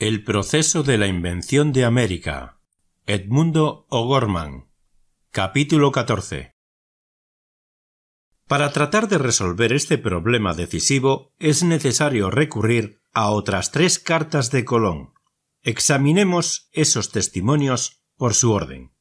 El proceso de la invención de América. Edmundo O'Gorman. Capítulo 14. Para tratar de resolver este problema decisivo es necesario recurrir a otras tres cartas de Colón. Examinemos esos testimonios por su orden.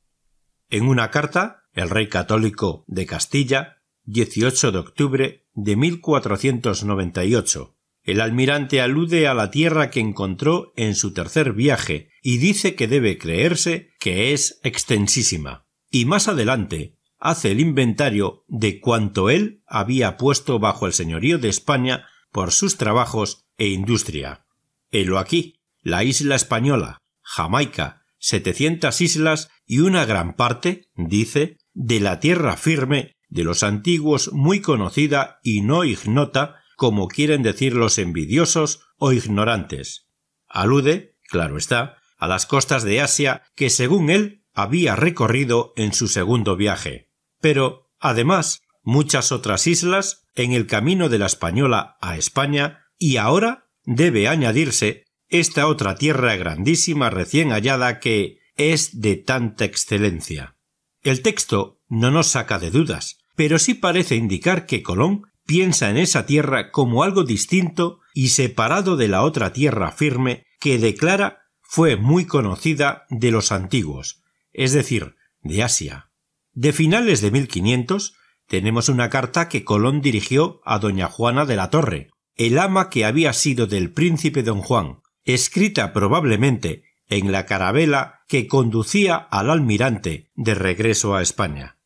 En una carta, el rey católico de Castilla, 18 de octubre de 1498, el almirante alude a la tierra que encontró en su tercer viaje y dice que debe creerse que es extensísima. Y más adelante hace el inventario de cuanto él había puesto bajo el señorío de España por sus trabajos e industria. Helo aquí, la isla española, Jamaica, setecientas islas y una gran parte, dice, de la tierra firme de los antiguos muy conocida y no ignota como quieren decir los envidiosos o ignorantes. Alude, claro está, a las costas de Asia que, según él, había recorrido en su segundo viaje. Pero, además, muchas otras islas en el camino de la Española a España y ahora debe añadirse esta otra tierra grandísima recién hallada que es de tanta excelencia. El texto no nos saca de dudas, pero sí parece indicar que Colón piensa en esa tierra como algo distinto y separado de la otra tierra firme que declara fue muy conocida de los antiguos, es decir, de Asia. De finales de 1500 tenemos una carta que Colón dirigió a doña Juana de la Torre, el ama que había sido del príncipe don Juan, escrita probablemente en la carabela que conducía al almirante de regreso a España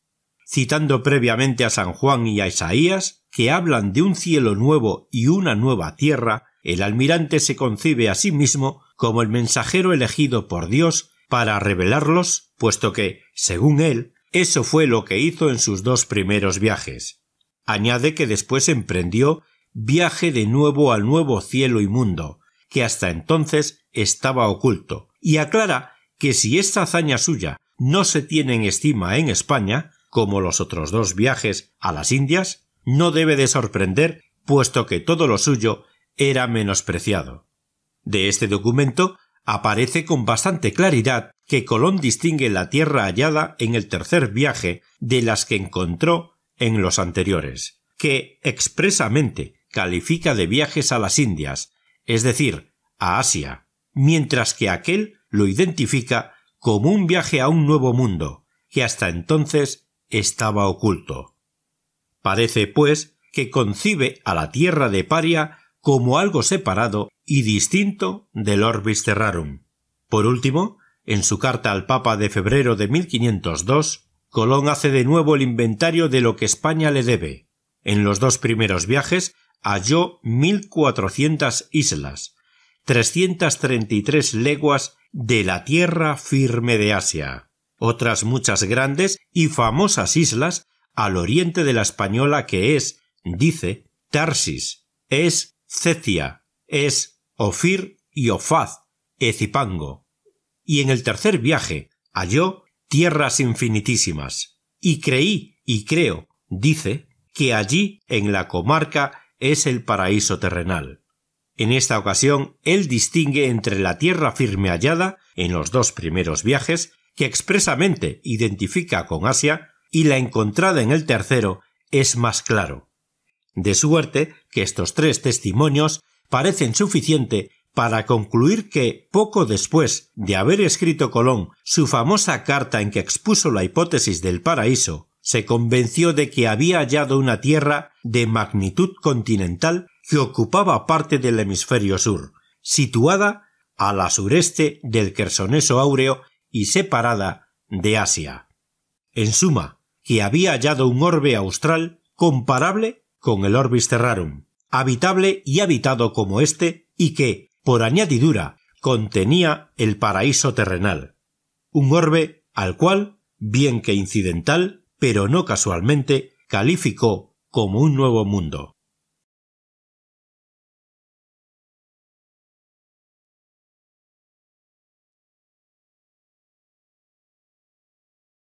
citando previamente a San Juan y a Isaías, que hablan de un cielo nuevo y una nueva tierra, el almirante se concibe a sí mismo como el mensajero elegido por Dios para revelarlos, puesto que, según él, eso fue lo que hizo en sus dos primeros viajes. Añade que después emprendió viaje de nuevo al nuevo cielo y mundo, que hasta entonces estaba oculto, y aclara que si esta hazaña suya no se tiene en estima en España, como los otros dos viajes a las Indias, no debe de sorprender, puesto que todo lo suyo era menospreciado. De este documento aparece con bastante claridad que Colón distingue la tierra hallada en el tercer viaje de las que encontró en los anteriores, que expresamente califica de viajes a las Indias, es decir, a Asia, mientras que aquel lo identifica como un viaje a un nuevo mundo, que hasta entonces estaba oculto. Parece, pues, que concibe a la tierra de Paria como algo separado y distinto del Orbis Terrarum. Por último, en su carta al Papa de febrero de 1502, Colón hace de nuevo el inventario de lo que España le debe. En los dos primeros viajes halló 1400 islas, 333 leguas de la tierra firme de Asia otras muchas grandes y famosas islas al oriente de la española que es, dice, Tarsis, es Cecia, es Ofir y Ofaz, Ecipango. Y en el tercer viaje halló tierras infinitísimas. Y creí y creo, dice, que allí en la comarca es el paraíso terrenal. En esta ocasión él distingue entre la tierra firme hallada en los dos primeros viajes que expresamente identifica con Asia, y la encontrada en el tercero es más claro. De suerte que estos tres testimonios parecen suficiente para concluir que, poco después de haber escrito Colón su famosa carta en que expuso la hipótesis del paraíso, se convenció de que había hallado una tierra de magnitud continental que ocupaba parte del hemisferio sur, situada a la sureste del Quersoneso áureo y separada de Asia. En suma, que había hallado un orbe austral comparable con el Orbis Terrarum, habitable y habitado como éste, y que, por añadidura, contenía el paraíso terrenal. Un orbe al cual, bien que incidental, pero no casualmente, calificó como un nuevo mundo.